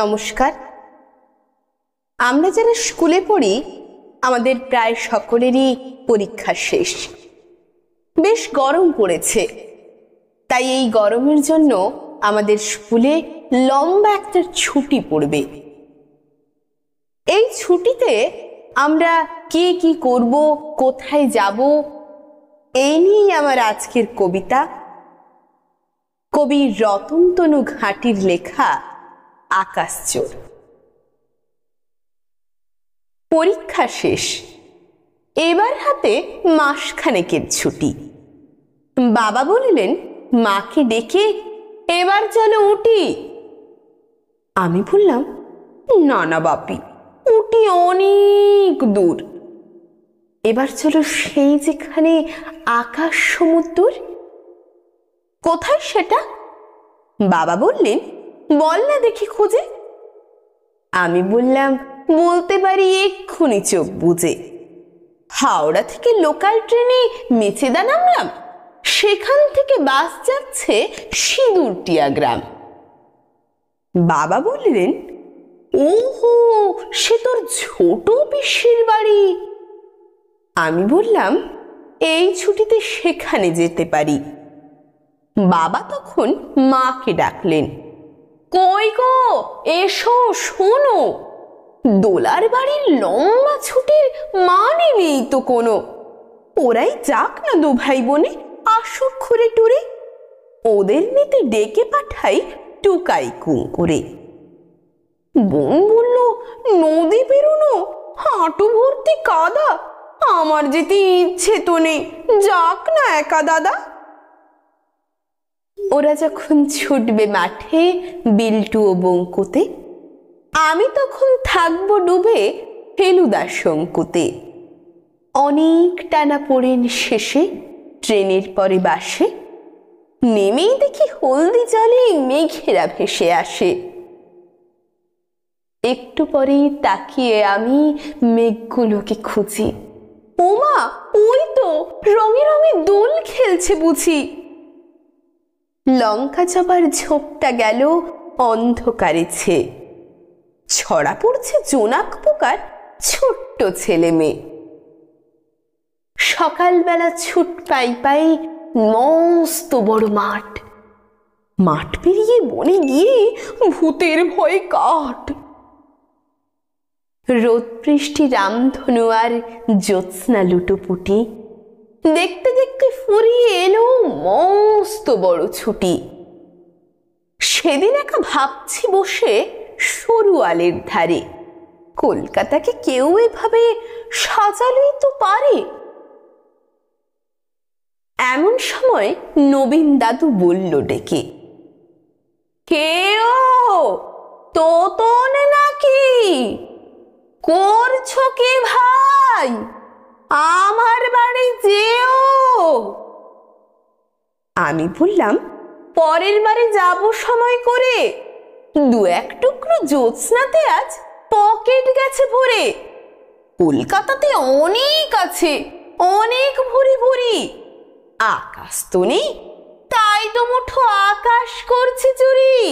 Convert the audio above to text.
নমস্কার আমরা যারা স্কুলে পড়ি আমাদের প্রায় সকলেরই পরীক্ষা শেষ বেশ গরম পড়েছে তাই এই গরমের জন্য আমাদের স্কুলে লম্বা একটা ছুটি পড়বে এই ছুটিতে আমরা কে কি করব কোথায় যাব এই নিয়েই আমার আজকের কবিতা কবি তনু ঘাটির লেখা আকাশ চোর পরীক্ষা শেষ এবার হাতে মাসখানেকের ছুটি বাবা বলিলেন মাকে ডেকে এবার চলো উঠি আমি বললাম না না বাপি উটি অনেক দূর এবার চলো সেই যেখানে আকাশ সমুদ্র কোথায় সেটা বাবা বললেন বল না দেখি খুঁজে আমি বললাম বলতে পারি এক্ষুনি চোখ বুঝে হাওড়া থেকে লোকাল ট্রেনে মেচেদা নামলাম সেখান থেকে বাস যাচ্ছে সিঁদুরটিয়া গ্রাম বাবা বললেন হো সে তোর ছোট পিসির বাড়ি আমি বললাম এই ছুটিতে সেখানে যেতে পারি বাবা তখন মাকে ডাকলেন কই গো এসো শোনো দোলার বাড়ির লম্বা ছুটির মানে নেই তো কোনো ওরাই যাক না দু ভাই বোনে আসুক খুরে টুরে ওদের নিতে ডেকে পাঠাই টুকাই কুং করে বোন বলল নদী পেরোনো হাঁটু ভর্তি কাদা আমার যেতে ইচ্ছে তো নেই যাক না একা দাদা ওরা যখন ছুটবে মাঠে বিল্টু ও বঙ্কুতে আমি তখন থাকব ডুবে ফেলুদার শঙ্কুতে অনেক টানা পড়েন শেষে ট্রেনের পরে বাসে নেমেই দেখি হলদি জলে মেঘেরা ভেসে আসে একটু পরেই তাকিয়ে আমি মেঘগুলোকে খুঁজি ওমা ওই তো রঙে রঙে দোল খেলছে বুঝি লঙ্কা চাপার ঝোপটা গেল অন্ধকারেছে ছড়া পড়ছে জোনাক পোকার ছোট্ট ছেলে মেয়ে সকালবেলা ছুট পাই পাই মস্ত বড় মাঠ মাঠ পেরিয়ে বনে গিয়ে ভূতের ভয় কাট রোদ বৃষ্টি রামধনু আর জ্যোৎস্না লুটোপুটি দেখতে দেখতে ফুরিয়ে এলো মস্ত বড় ছুটি সেদিন একা ভাবছি বসে সরু আলের ধারে কলকাতাকে কেউ এভাবে সাজালেই তো পারে এমন সময় নবীন দাদু বলল ডেকে কেও তোতন নাকি করছো কি ভাই আমার যেও আমি বললাম পরের বারে যাব সময় করে দু এক টুকরো জ্যোৎস্নাতে আজ পকেট গেছে ভরে কলকাতাতে অনেক আছে অনেক ভরি ভরি আকাশ তো নেই তাই তো মুঠো আকাশ করছে চুরি